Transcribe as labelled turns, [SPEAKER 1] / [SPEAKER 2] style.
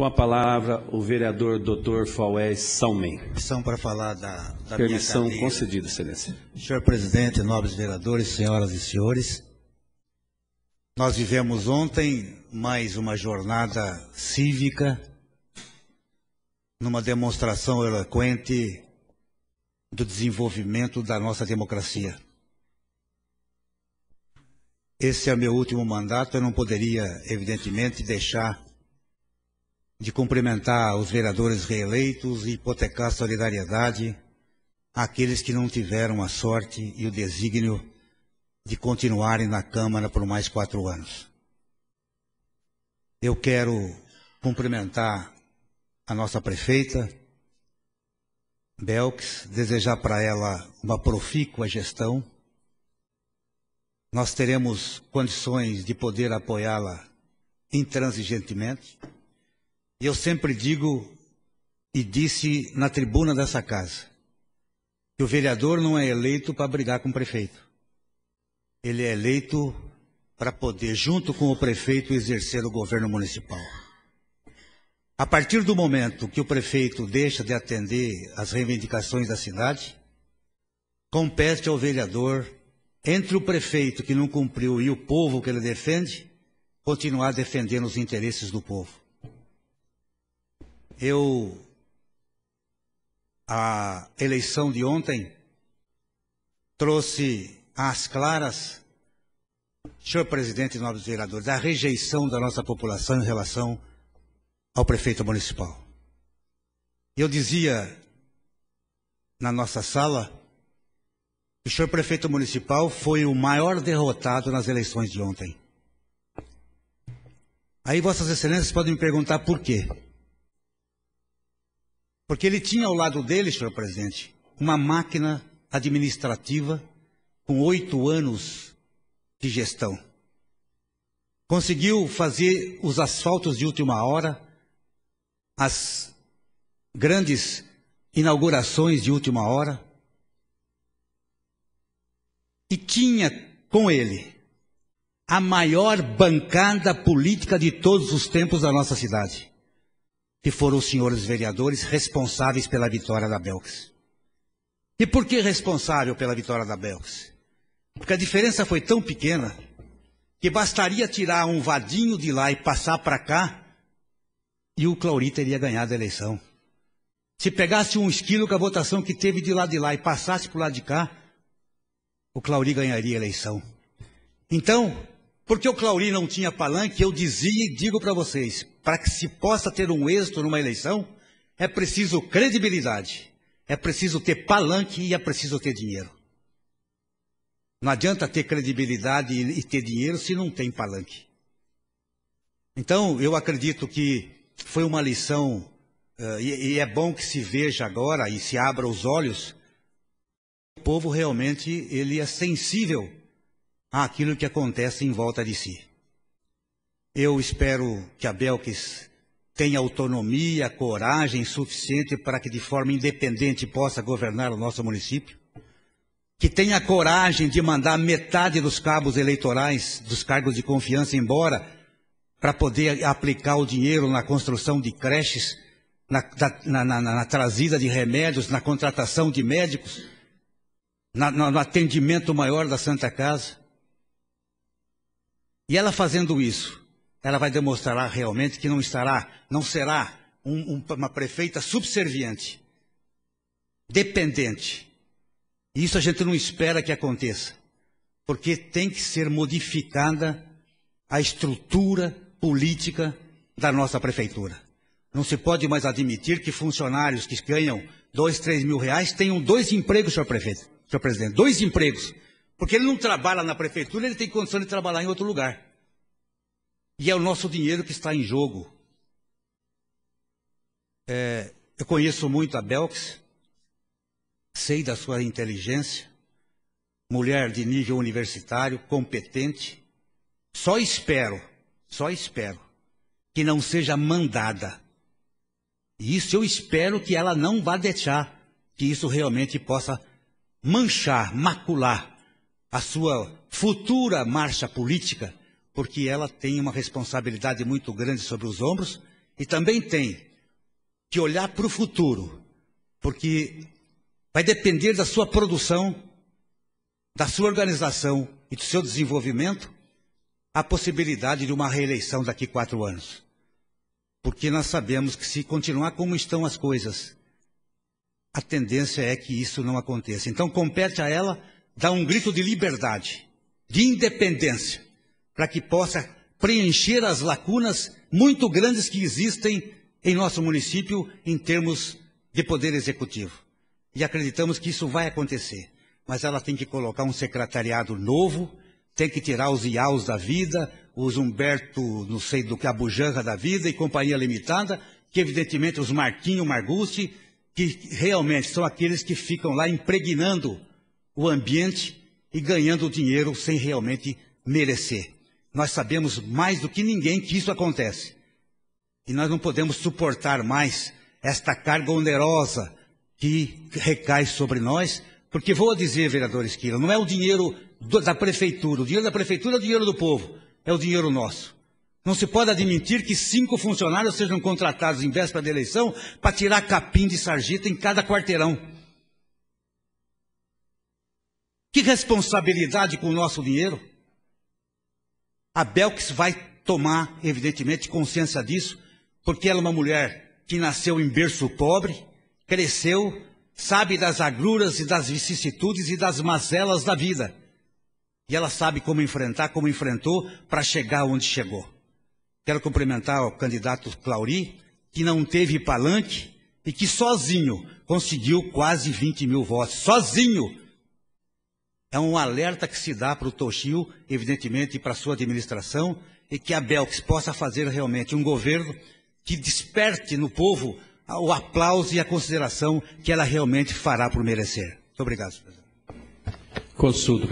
[SPEAKER 1] Com a palavra, o vereador Dr. Faués Salmen. Permissão para falar da, da Permissão concedida, excelência. Senhor presidente, nobres vereadores, senhoras e senhores, nós vivemos ontem mais uma jornada cívica, numa demonstração eloquente do desenvolvimento da nossa democracia. Esse é meu último mandato, eu não poderia, evidentemente, deixar de cumprimentar os vereadores reeleitos e hipotecar solidariedade àqueles que não tiveram a sorte e o desígnio de continuarem na Câmara por mais quatro anos. Eu quero cumprimentar a nossa prefeita, Belks, desejar para ela uma profícua gestão. Nós teremos condições de poder apoiá-la intransigentemente. E eu sempre digo e disse na tribuna dessa casa que o vereador não é eleito para brigar com o prefeito. Ele é eleito para poder, junto com o prefeito, exercer o governo municipal. A partir do momento que o prefeito deixa de atender às reivindicações da cidade, compete ao vereador, entre o prefeito que não cumpriu e o povo que ele defende, continuar defendendo os interesses do povo. Eu. A eleição de ontem trouxe às claras, senhor presidente e nobres vereadores, a rejeição da nossa população em relação ao prefeito municipal. Eu dizia na nossa sala que o senhor prefeito municipal foi o maior derrotado nas eleições de ontem. Aí vossas excelências podem me perguntar por quê. Porque ele tinha ao lado dele, senhor presidente, uma máquina administrativa com oito anos de gestão. Conseguiu fazer os asfaltos de última hora, as grandes inaugurações de última hora. E tinha com ele a maior bancada política de todos os tempos da nossa cidade que foram os senhores vereadores responsáveis pela vitória da Belks. E por que responsável pela vitória da Belks? Porque a diferença foi tão pequena que bastaria tirar um vadinho de lá e passar para cá e o Clauri teria ganhado a eleição. Se pegasse um esquilo com a votação que teve de lá de lá e passasse para o lado de cá, o Clauri ganharia a eleição. Então, porque o Clauri não tinha palanque, eu dizia e digo para vocês, para que se possa ter um êxito numa eleição, é preciso credibilidade, é preciso ter palanque e é preciso ter dinheiro. Não adianta ter credibilidade e ter dinheiro se não tem palanque. Então, eu acredito que foi uma lição, eh, e, é bom que se veja agora e se abra os olhos. O povo realmente ele é sensível àquilo que acontece em volta de si. Eu espero que a Belkis tenha autonomia, coragem suficiente para que de forma independente possa governar o nosso município. Que tenha coragem de mandar metade dos cabos eleitorais dos cargos de confiança embora para poder aplicar o dinheiro na construção de creches, na, na, na, na trazida de remédios, na contratação de médicos, no atendimento maior da Santa Casa. E ela fazendo isso, ela vai demonstrar realmente que não estará, não será um, um, uma prefeita subserviente, dependente. Isso a gente não espera que aconteça, porque tem que ser modificada a estrutura política da nossa prefeitura. Não se pode mais admitir que funcionários que ganham dois, três mil reais tenham dois empregos, senhor prefeito, senhor presidente, dois empregos. Porque ele não trabalha na prefeitura, ele tem condição de trabalhar em outro lugar. E é o nosso dinheiro que está em jogo. É, eu conheço muito a Belks, sei da sua inteligência, mulher de nível universitário, competente. Só espero, só espero que não seja mandada. E isso eu espero que ela não vá deixar que isso realmente possa manchar, macular a sua futura marcha política porque ela tem uma responsabilidade muito grande sobre os ombros e também tem que olhar para o futuro, porque vai depender da sua produção, da sua organização e do seu desenvolvimento a possibilidade de uma reeleição daqui quatro anos. Porque nós sabemos que se continuar como estão as coisas, a tendência é que isso não aconteça. Então compete a ela dar um grito de liberdade, de independência para que possa preencher as lacunas muito grandes que existem em nosso município em termos de poder executivo. E acreditamos que isso vai acontecer. Mas ela tem que colocar um secretariado novo, tem que tirar os IAUs da vida, os Humberto, não sei do que, a bujanga da vida e Companhia Limitada, que evidentemente os Marquinho Margusti, que realmente são aqueles que ficam lá impregnando o ambiente e ganhando dinheiro sem realmente merecer. Nós sabemos mais do que ninguém que isso acontece. E nós não podemos suportar mais esta carga onerosa que recai sobre nós, porque vou dizer, vereador Esquila, não é o dinheiro do, da prefeitura, o dinheiro da prefeitura é o dinheiro do povo, é o dinheiro nosso. Não se pode admitir que cinco funcionários sejam contratados em véspera da eleição para tirar capim de sarjeta em cada quarteirão. Que responsabilidade com o nosso dinheiro? A Belkis vai tomar, evidentemente, consciência disso, porque ela é uma mulher que nasceu em berço pobre, cresceu, sabe das agruras e das vicissitudes e das mazelas da vida. E ela sabe como enfrentar, como enfrentou para chegar onde chegou. Quero cumprimentar o candidato Clauri, que não teve palanque e que sozinho conseguiu quase 20 mil votos. Sozinho! É um alerta que se dá para o Toshio, evidentemente, e para a sua administração, e que a Belx possa fazer realmente um governo que desperte no povo o aplauso e a consideração que ela realmente fará por merecer. Muito obrigado, senhor presidente. Consulto.